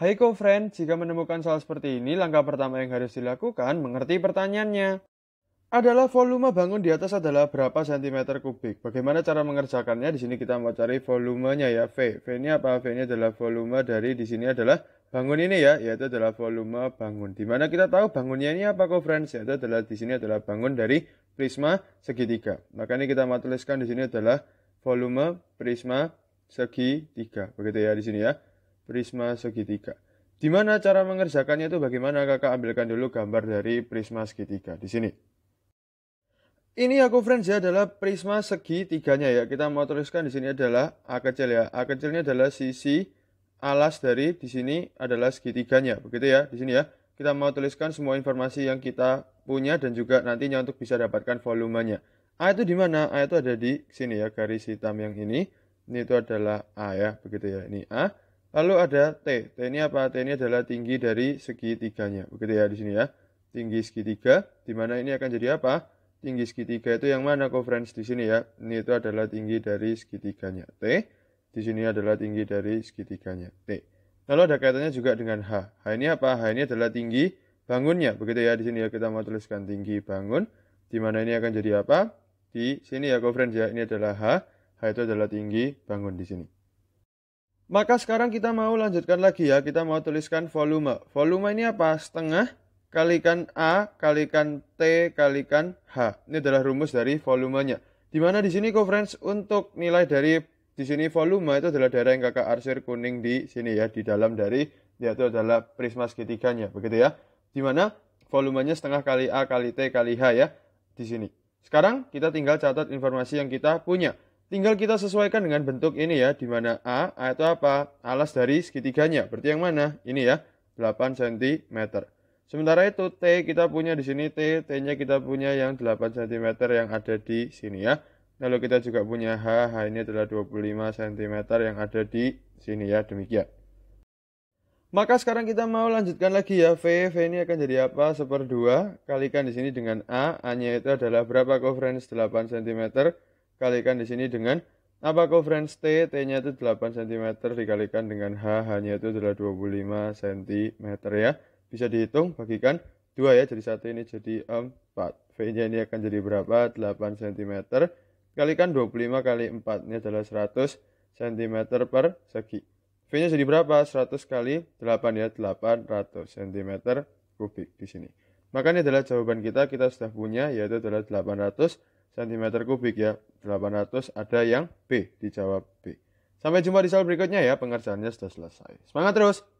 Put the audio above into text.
Hai co-friend, jika menemukan soal seperti ini, langkah pertama yang harus dilakukan mengerti pertanyaannya. Adalah volume bangun di atas adalah berapa sentimeter kubik? Bagaimana cara mengerjakannya? Di sini kita mau cari volumenya ya, V. V ini apa? V ini adalah volume dari di sini adalah bangun ini ya, yaitu adalah volume bangun. Di mana kita tahu bangunnya ini apa kok friends? Yaitu adalah di sini adalah bangun dari prisma segitiga. Maka ini kita mau tuliskan di sini adalah volume prisma segitiga. Begitu ya di sini ya prisma segitiga. Di mana cara mengerjakannya itu bagaimana? Kakak ambilkan dulu gambar dari prisma segitiga di sini. Ini aku friends ya adalah prisma segitiganya ya. Kita mau tuliskan di sini adalah A kecil ya. A kecilnya adalah sisi alas dari di sini adalah segitiganya. Begitu ya di sini ya. Kita mau tuliskan semua informasi yang kita punya dan juga nantinya untuk bisa dapatkan volumenya. A itu di mana? A itu ada di sini ya garis hitam yang ini. Ini itu adalah A ya, begitu ya. Ini A Lalu ada T. T ini apa? T ini adalah tinggi dari segitiganya. Begitu ya di sini ya. Tinggi segitiga, di mana ini akan jadi apa? Tinggi segitiga itu yang mana coverage di sini ya? Ini itu adalah tinggi dari segitiganya. T. Di sini adalah tinggi dari segitiganya. T. Lalu ada kaitannya juga dengan H. H ini apa? H ini adalah tinggi bangunnya. Begitu ya di sini ya kita mau tuliskan tinggi bangun. Di mana ini akan jadi apa? Di sini ya coverage ya. Ini adalah H. H itu adalah tinggi bangun di sini. Maka sekarang kita mau lanjutkan lagi ya, kita mau tuliskan volume. Volume ini apa? Setengah kalikan A kalikan T kalikan H. Ini adalah rumus dari volumenya. Dimana di sini friends untuk nilai dari di sini volume itu adalah daerah yang kakak arsir kuning di sini ya, di dalam dari yaitu adalah prisma segitiganya, begitu ya. Dimana volumenya setengah kali A kali T kali H ya, di sini. Sekarang kita tinggal catat informasi yang kita punya. Tinggal kita sesuaikan dengan bentuk ini ya, di mana A, A itu apa? Alas dari segitiganya. Berarti yang mana? Ini ya, 8 cm. Sementara itu T kita punya di sini T, T-nya kita punya yang 8 cm yang ada di sini ya. Lalu kita juga punya H, H ini adalah 25 cm yang ada di sini ya, demikian. Maka sekarang kita mau lanjutkan lagi ya V, V ini akan jadi apa? Seperdua, kalikan di sini dengan A, A-nya itu adalah berapa? coverage? 8 cm kalikan di sini dengan apa covarian T, T-nya itu 8 cm dikalikan dengan H, H-nya itu adalah 25 cm ya. Bisa dihitung, bagikan 2 ya, jadi satu ini jadi 4. V-nya ini akan jadi berapa? 8 cm. Kalikan 25 kali 4, ini adalah 100 cm per segi. V-nya jadi berapa? 100 kali 8 ya, 800 cm kubik di sini. Maka ini adalah jawaban kita, kita sudah punya, yaitu adalah 800 cm cm kubik ya 800 ada yang B dijawab B sampai jumpa di soal berikutnya ya pengerjaannya sudah selesai semangat terus